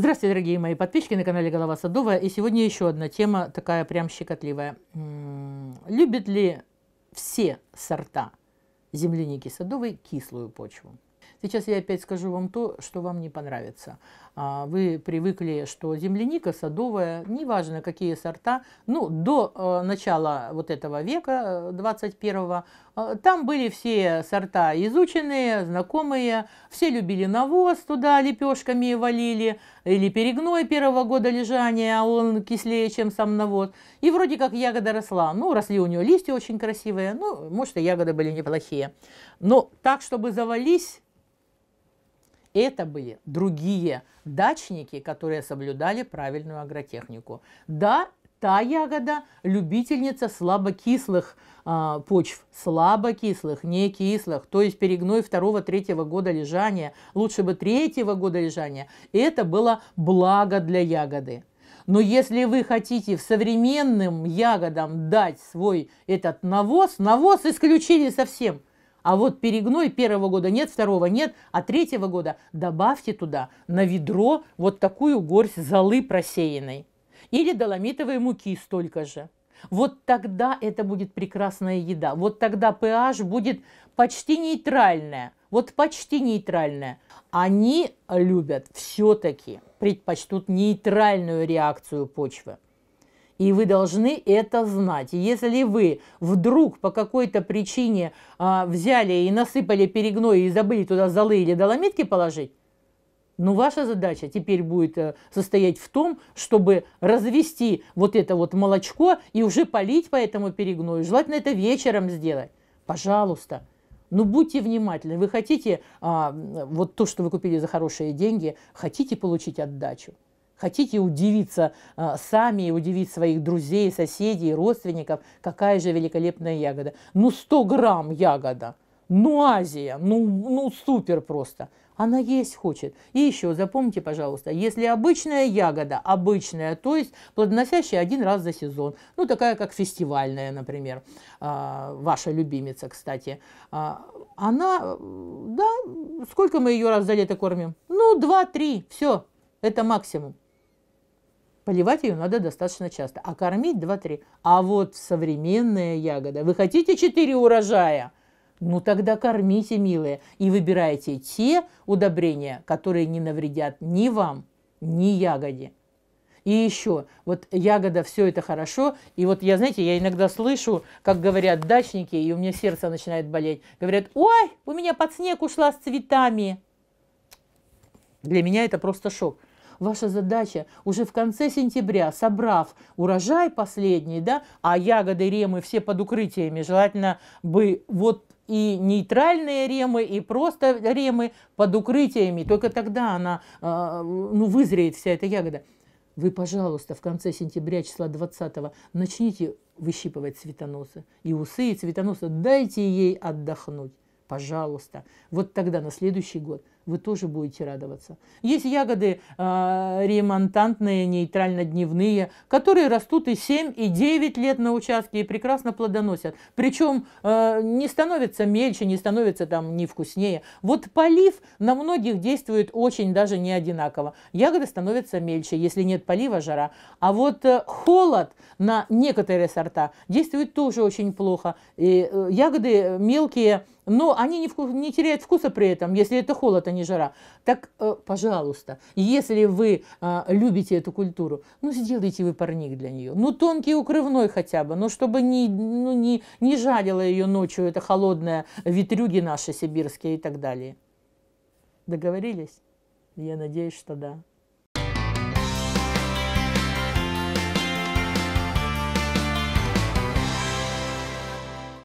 Здравствуйте, дорогие мои подписчики на канале Голова Садовая. И сегодня еще одна тема, такая прям щекотливая. Любят ли все сорта земляники садовой кислую почву? Сейчас я опять скажу вам то, что вам не понравится. А, вы привыкли, что земляника садовая, неважно какие сорта, ну, до э, начала вот этого века, 21-го, э, э, там были все сорта изученные, знакомые, все любили навоз, туда лепешками валили, или перегной первого года лежания, а он кислее, чем сам навоз. И вроде как ягода росла, ну, росли у нее листья очень красивые, ну, может, и ягоды были неплохие. Но так, чтобы завались, это были другие дачники, которые соблюдали правильную агротехнику. Да, та ягода любительница слабокислых э, почв, слабокислых, не кислых, то есть перегной второго-третьего года лежания, лучше бы третьего года лежания. Это было благо для ягоды. Но если вы хотите в современным ягодам дать свой этот навоз, навоз исключили совсем – а вот перегной первого года нет, второго нет, а третьего года добавьте туда на ведро вот такую горсть золы просеянной. Или доломитовой муки столько же. Вот тогда это будет прекрасная еда. Вот тогда pH будет почти нейтральная. Вот почти нейтральная. Они любят все-таки, предпочтут нейтральную реакцию почвы. И вы должны это знать. Если вы вдруг по какой-то причине а, взяли и насыпали перегной и забыли туда золы или доломитки положить, ну ваша задача теперь будет э, состоять в том, чтобы развести вот это вот молочко и уже полить по этому перегною. Желательно это вечером сделать. Пожалуйста. Но ну, будьте внимательны. Вы хотите а, вот то, что вы купили за хорошие деньги, хотите получить отдачу. Хотите удивиться а, сами и удивить своих друзей, соседей, родственников, какая же великолепная ягода. Ну 100 грамм ягода, ну Азия, ну, ну супер просто. Она есть хочет. И еще запомните, пожалуйста, если обычная ягода, обычная, то есть плодоносящая один раз за сезон, ну такая как фестивальная, например, а, ваша любимица, кстати, а, она, да, сколько мы ее раз за лето кормим? Ну, два-три, все, это максимум. Поливать ее надо достаточно часто, а кормить 2-3. А вот современная ягода. Вы хотите 4 урожая? Ну тогда кормите, милые, и выбирайте те удобрения, которые не навредят ни вам, ни ягоде. И еще, вот ягода, все это хорошо. И вот я, знаете, я иногда слышу, как говорят дачники, и у меня сердце начинает болеть. Говорят, ой, у меня под снег ушла с цветами. Для меня это просто шок. Ваша задача уже в конце сентября, собрав урожай последний, да, а ягоды, ремы все под укрытиями, желательно бы вот и нейтральные ремы, и просто ремы под укрытиями. Только тогда она, э, ну, вызреет вся эта ягода. Вы, пожалуйста, в конце сентября, числа 20 начните выщипывать цветоносы. И усы, и цветоносы. Дайте ей отдохнуть, пожалуйста. Вот тогда, на следующий год, вы тоже будете радоваться. Есть ягоды э, ремонтантные, нейтрально-дневные, которые растут и 7, и 9 лет на участке и прекрасно плодоносят. Причем э, не становятся мельче, не становятся там не вкуснее. Вот полив на многих действует очень даже не одинаково. Ягоды становятся мельче, если нет полива, жара. А вот э, холод на некоторые сорта действует тоже очень плохо. И, э, ягоды мелкие, но они не, вку- не теряют вкуса при этом, если это холод, они а не жара. Так, э, пожалуйста, если вы э, любите эту культуру, ну, сделайте вы парник для нее. Ну, тонкий укрывной хотя бы, но ну, чтобы не, ну, не, не жарило ее ночью эта холодная ветрюги наши сибирские и так далее. Договорились? Я надеюсь, что да.